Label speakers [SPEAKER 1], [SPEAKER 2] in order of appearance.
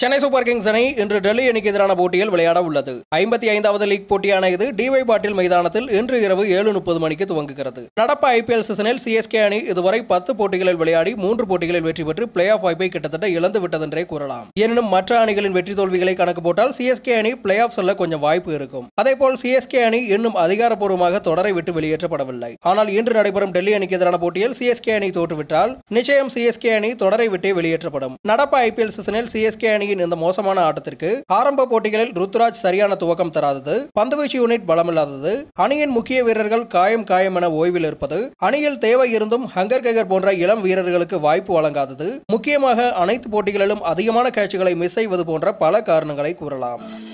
[SPEAKER 1] Chennai super Kings அணி இன்று டெல்லி அணிக்கு எதிரான போட்டியில் விளையாட உள்ளது ஐம்பத்தி ஐந்தாவது லீக் போட்டியான இது டிவை பாட்டில் மைதானத்தில் இன்று இரவு ஏழு முப்பது மணிக்கு துவங்குகிறது நடப்பு ஐபிஎல் சீசனில் சிஎஸ்கே அணி இதுவரை பத்து போட்டிகளில் விளையாடி மூன்று போட்டிகளில் வெற்றி பெற்று பிளே ஆஃப் வாய்ப்பை கிட்டத்தட்ட இழந்து விட்டதென்றே கூறலாம் எனினும் மற்ற அணிகளின் வெற்றி தோல்விகளை கணக்கு போட்டால் சிஎஸ்கே அணி பிளே ஆஃப் செல்ல கொஞ்சம் வாய்ப்பு இருக்கும் அதேபோல் சிஎஸ்கே அணி இன்னும் அதிகாரப்பூர்வமாக தொடரை விட்டு வெளியேற்றப்படவில்லை ஆனால் இன்று நடைபெறும் டெல்லி அணிக்கு எதிரான போட்டியில் சிஎஸ்கே அணி தோற்றுவிட்டால் நிச்சயம் சிஎஸ்கே அணி தொடரை விட்டே வெளியேற்றப்படும் நடப்பு ஐபிஎல் சீசனில் சிஎஸ்கே அணி அணியின் இந்த மோசமான ஆட்டத்திற்கு ஆரம்ப போட்டிகளில் ருத்ராஜ் சரியான துவக்கம் தராதது பந்துவீச்சு யூனிட் பலமில்லாதது அணியின் முக்கிய வீரர்கள் காயம் காயம் என ஓய்வில் இருப்பது அணியில் தேவை இருந்தும் ஹங்கர் கைகர் போன்ற இளம் வீரர்களுக்கு வாய்ப்பு வழங்காதது முக்கியமாக அனைத்து போட்டிகளிலும் அதிகமான கேட்சுகளை மிஸ் செய்வது போன்ற பல காரணங்களை கூறலாம்